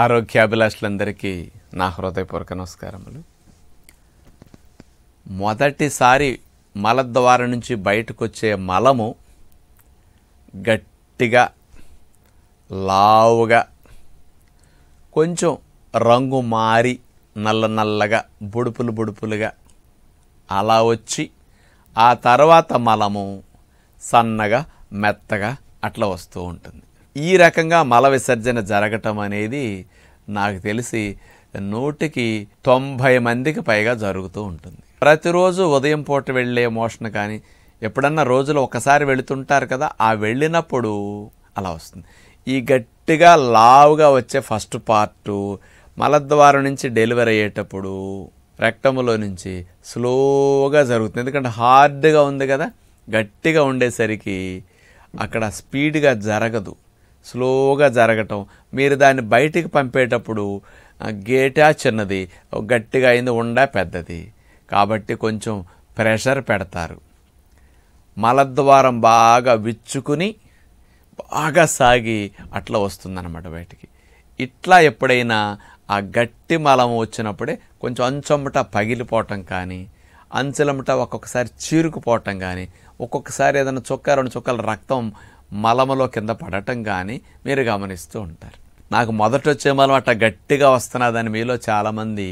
ఆరోగ్యాభిలాషులందరికీ నా హృదయపూర్వక నమస్కారములు మొదటిసారి మలద్వారం నుంచి బయటకు వచ్చే మలము గట్టిగా లావుగా కొంచెం రంగు మారి నల్ల నల్లగా బుడుపులు బుడుపులుగా అలా వచ్చి ఆ తర్వాత మలము సన్నగా మెత్తగా అట్లా వస్తూ ఉంటుంది ఈ రకంగా మల విసర్జన జరగటం అనేది నాకు తెలిసి నూటికి తొంభై మందికి పైగా జరుగుతూ ఉంటుంది ప్రతిరోజు ఉదయం పూట వెళ్ళే మోషన్ కానీ ఎప్పుడన్నా రోజులు ఒకసారి వెళుతుంటారు కదా ఆ వెళ్ళినప్పుడు అలా వస్తుంది ఈ గట్టిగా లావుగా వచ్చే ఫస్ట్ పార్టు మలద్వారం నుంచి డెలివరీ అయ్యేటప్పుడు రక్తంలో నుంచి స్లోగా జరుగుతుంది ఎందుకంటే హార్డ్గా ఉంది కదా గట్టిగా ఉండేసరికి అక్కడ స్పీడ్గా జరగదు స్లోగా జరగటం మీరు దాన్ని బయటికి పంపేటప్పుడు గేటా చిన్నది గట్టిగా అయింది ఉండా పెద్దది కాబట్టి కొంచెం ప్రెషర్ పెడతారు మలద్వారం బాగా విచ్చుకుని బాగా సాగి అట్లా వస్తుందన్నమాట బయటికి ఇట్లా ఎప్పుడైనా ఆ గట్టి మలం వచ్చినప్పుడే కొంచెం అంచమ్మట పగిలిపోవటం కానీ అంచెలమ్మట ఒక్కొక్కసారి చీరుకుపోవటం కానీ ఒక్కొక్కసారి ఏదైనా చొక్కా రెండు చొక్కాల రక్తం మలములో కింద పడటం కానీ మీరు గమనిస్తూ ఉంటారు నాకు మొదట వచ్చే మలం అట్ట గట్టిగా వస్తున్నదని మీలో చాలామంది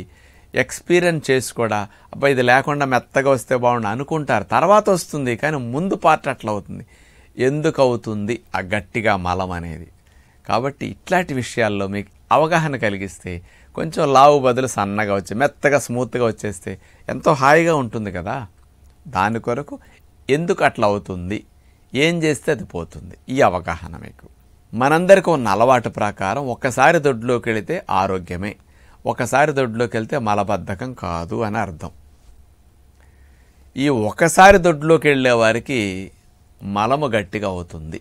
ఎక్స్పీరియన్స్ చేసి కూడా అబ్బాయి ఇది లేకుండా మెత్తగా వస్తే బాగుండు అనుకుంటారు తర్వాత వస్తుంది కానీ ముందు పార్ట్ అట్లా అవుతుంది ఎందుకు అవుతుంది ఆ గట్టిగా మలం అనేది కాబట్టి ఇట్లాంటి విషయాల్లో మీకు అవగాహన కలిగిస్తే కొంచెం లావు బదులు సన్నగా వచ్చి మెత్తగా స్మూత్గా వచ్చేస్తే ఎంతో హాయిగా ఉంటుంది కదా దాని కొరకు ఎందుకు అట్లా అవుతుంది ఏం చేస్తే అది పోతుంది ఈ అవగాహన మీకు మనందరికీ ఉన్న అలవాటు ప్రకారం ఒక్కసారి దొడ్లోకి వెళితే ఆరోగ్యమే ఒకసారి దొడ్లోకి వెళ్తే మలబద్ధకం కాదు అని అర్థం ఈ ఒకసారి దొడ్లోకి వెళ్ళే వారికి మలము గట్టిగా అవుతుంది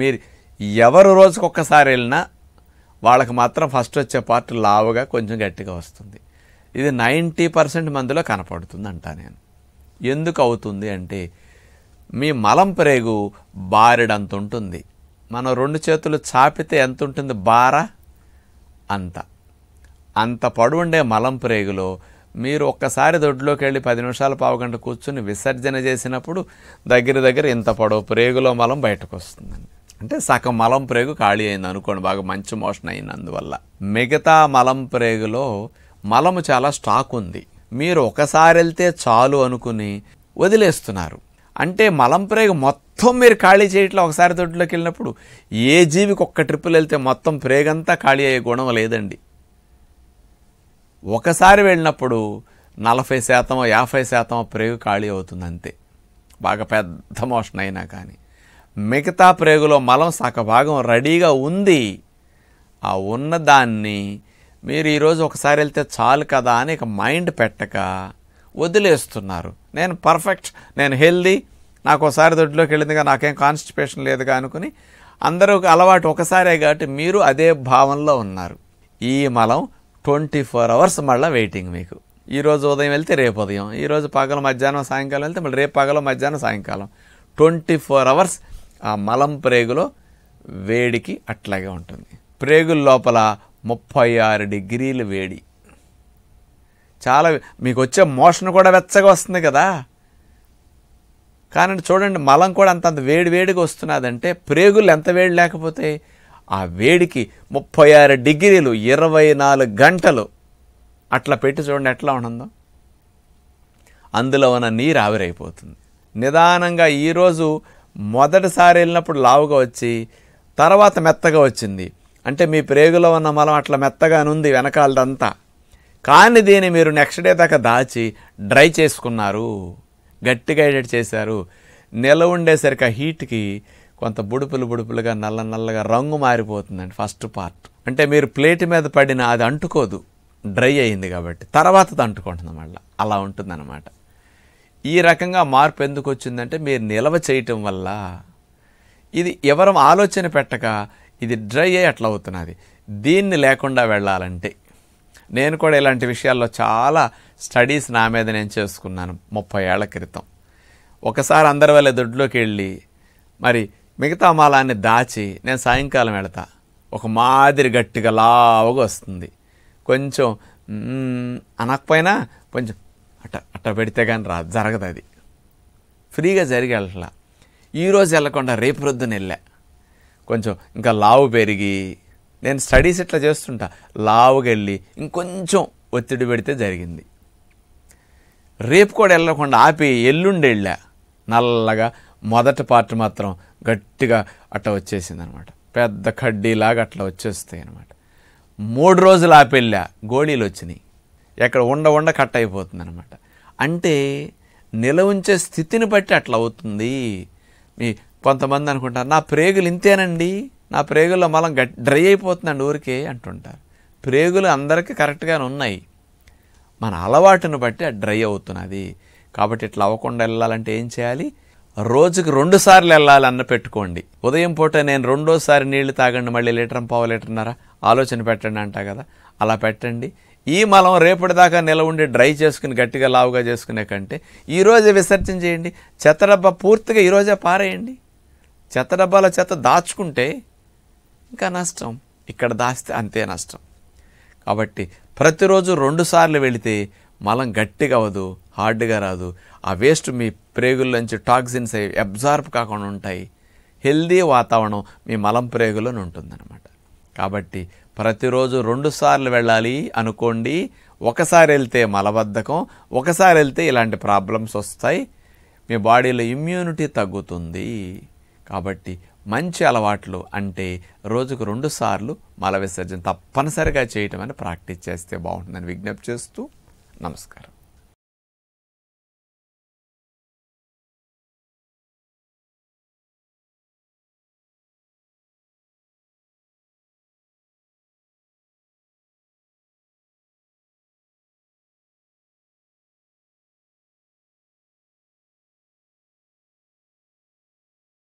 మీరు ఎవరు రోజుకొక్కసారి ఒక్కసారి వెళ్ళినా వాళ్ళకి మాత్రం ఫస్ట్ వచ్చే పార్ట్ లావుగా కొంచెం గట్టిగా వస్తుంది ఇది నైంటీ పర్సెంట్ మందిలో కనపడుతుంది అంటా నేను ఎందుకు అవుతుంది అంటే మీ మలం ప్రేగు బారిడంతుంటుంది ఉంటుంది మనం రెండు చేతులు చాపితే ఎంత ఉంటుంది బార అంత అంత పడుండే మలం ప్రేగులో మీరు ఒక్కసారి దొడ్లోకి వెళ్ళి పది నిమిషాలు పావుగంట కూర్చుని విసర్జన చేసినప్పుడు దగ్గర దగ్గర ఇంత పొడవు ప్రేగులో మలం బయటకు వస్తుందండి అంటే సగం మలం ప్రేగు ఖాళీ అయింది అనుకోండి బాగా మంచి మోషన్ అయింది అందువల్ల మిగతా మలం ప్రేగులో మలము చాలా స్టాక్ ఉంది మీరు ఒకసారి వెళ్తే చాలు అనుకుని వదిలేస్తున్నారు అంటే మలంప్రేగ మొత్తం మీరు ఖాళీ చేయట్లో ఒకసారి దొడ్డులోకి వెళ్ళినప్పుడు ఏ జీవికి ఒక్క ట్రిప్పులు వెళ్తే మొత్తం ప్రేగంతా ఖాళీ అయ్యే గుణం లేదండి ఒకసారి వెళ్ళినప్పుడు నలభై శాతం యాభై శాతం ప్రేగు ఖాళీ అవుతుంది అంతే బాగా పెద్ద మోషన్ అయినా కానీ మిగతా ప్రేగులో మలం భాగం రెడీగా ఉంది ఆ ఉన్నదాన్ని మీరు ఈరోజు ఒకసారి వెళ్తే చాలు కదా అని మైండ్ పెట్టక వదిలేస్తున్నారు నేను పర్ఫెక్ట్ నేను హెల్దీ నాకు ఒకసారి దొడ్లోకి వెళ్ళిందిగా నాకేం కాన్స్టిపేషన్ లేదుగా అనుకుని అందరూ అలవాటు ఒకసారే కాబట్టి మీరు అదే భావనలో ఉన్నారు ఈ మలం ట్వంటీ ఫోర్ అవర్స్ మళ్ళీ వెయిటింగ్ మీకు ఈరోజు ఉదయం వెళ్తే రేపు ఉదయం ఈరోజు పగలు మధ్యాహ్నం సాయంకాలం వెళ్తే మళ్ళీ రేపు పగల మధ్యాహ్నం సాయంకాలం ట్వంటీ ఫోర్ అవర్స్ ఆ మలం ప్రేగులో వేడికి అట్లాగే ఉంటుంది ప్రేగుల లోపల ముప్పై ఆరు డిగ్రీలు వేడి చాలా మీకు వచ్చే మోషన్ కూడా వెచ్చగా వస్తుంది కదా కానీ చూడండి మలం కూడా అంతంత వేడి వేడిగా వస్తున్నదంటే ప్రేగులు ఎంత వేడి లేకపోతే ఆ వేడికి ముప్పై ఆరు డిగ్రీలు ఇరవై నాలుగు గంటలు అట్లా పెట్టి చూడండి ఎట్లా ఉండదు అందులో ఉన్న నీరు ఆవిరైపోతుంది నిదానంగా ఈరోజు మొదటిసారి వెళ్ళినప్పుడు లావుగా వచ్చి తర్వాత మెత్తగా వచ్చింది అంటే మీ ప్రేగులో ఉన్న మలం అట్లా మెత్తగానుంది వెనకాలదంతా కానీ దీన్ని మీరు నెక్స్ట్ డే దాకా దాచి డ్రై చేసుకున్నారు గట్టిగా ఎడిట్ చేశారు నిల ఉండేసరికి ఆ హీట్కి కొంత బుడుపులు బుడుపులుగా నల్ల నల్లగా రంగు మారిపోతుందండి ఫస్ట్ పార్ట్ అంటే మీరు ప్లేట్ మీద పడిన అది అంటుకోదు డ్రై అయింది కాబట్టి తర్వాత అంటుకుంటుంది మళ్ళీ అలా ఉంటుందన్నమాట ఈ రకంగా మార్పు ఎందుకు వచ్చిందంటే మీరు నిల్వ చేయటం వల్ల ఇది ఎవరం ఆలోచన పెట్టక ఇది డ్రై అయ్యి అట్లా అవుతున్నది దీన్ని లేకుండా వెళ్ళాలంటే నేను కూడా ఇలాంటి విషయాల్లో చాలా స్టడీస్ నా మీద నేను చేసుకున్నాను ముప్పై ఏళ్ల క్రితం ఒకసారి అందరి వల్ల దొడ్లోకి వెళ్ళి మరి మిగతా మాలాన్ని దాచి నేను సాయంకాలం వెళతా ఒక మాదిరి గట్టిగా లావుగా వస్తుంది కొంచెం అనకపోయినా కొంచెం అట్ట అట్ట పెడితే కానీ రా జరగదు అది ఫ్రీగా జరిగి వెళ్ళట్లా ఈరోజు వెళ్ళకుండా రేపు రొద్దున వెళ్ళా కొంచెం ఇంకా లావు పెరిగి నేను స్టడీస్ ఇట్లా చేస్తుంటా వెళ్ళి ఇంకొంచెం ఒత్తిడి పెడితే జరిగింది రేపు కూడా వెళ్ళకుండా ఆపి ఎల్లుండి వెళ్ళా నల్లగా మొదటి పార్ట్ మాత్రం గట్టిగా అట్లా వచ్చేసింది అనమాట పెద్ద కడ్డీలాగా అట్లా వచ్చేస్తాయి అనమాట మూడు రోజులు వెళ్ళా గోళీలు వచ్చినాయి ఎక్కడ ఉండ ఉండ కట్ అయిపోతుంది అనమాట అంటే నిల ఉంచే స్థితిని బట్టి అట్లా అవుతుంది మీ కొంతమంది అనుకుంటారు నా ప్రేగులు ఇంతేనండి నా ప్రేగుల్లో మలం గట్ డ్రై అయిపోతుందండి ఊరికే అంటుంటారు ప్రేగులు అందరికీ కరెక్ట్గానే ఉన్నాయి మన అలవాటును బట్టి అది డ్రై అవుతున్నది కాబట్టి ఇట్లా అవ్వకుండా వెళ్ళాలంటే ఏం చేయాలి రోజుకి రెండు సార్లు అన్న పెట్టుకోండి ఉదయం పూట నేను రెండోసారి నీళ్లు తాగండి మళ్ళీ లీటర్ పావు లీటర్న్నర ఆలోచన పెట్టండి అంటా కదా అలా పెట్టండి ఈ మలం రేపటి దాకా ఉండి డ్రై చేసుకుని గట్టిగా లావుగా చేసుకునే కంటే ఈరోజే విసర్జన చేయండి చెత్తడబ్బా పూర్తిగా ఈరోజే పారేయండి చెత్త డబ్బాలో చెత్త దాచుకుంటే ఇంకా నష్టం ఇక్కడ దాస్తే అంతే నష్టం కాబట్టి ప్రతిరోజు రెండుసార్లు వెళితే మలం గట్టిగా అవ్వదు హార్డ్గా రాదు ఆ వేస్ట్ మీ ప్రేగుల్లోంచి టాక్సిన్స్ అవి అబ్జార్బ్ కాకుండా ఉంటాయి హెల్దీ వాతావరణం మీ మలం ప్రేగులను ఉంటుందన్నమాట కాబట్టి ప్రతిరోజు రెండుసార్లు వెళ్ళాలి అనుకోండి ఒకసారి వెళ్తే మలబద్ధకం ఒకసారి వెళ్తే ఇలాంటి ప్రాబ్లమ్స్ వస్తాయి మీ బాడీలో ఇమ్యూనిటీ తగ్గుతుంది కాబట్టి మంచి అలవాట్లు అంటే రోజుకు రెండు సార్లు మల విసర్జన తప్పనిసరిగా చేయటం అని ప్రాక్టీస్ చేస్తే బాగుంటుందని విజ్ఞప్తి చేస్తూ నమస్కారం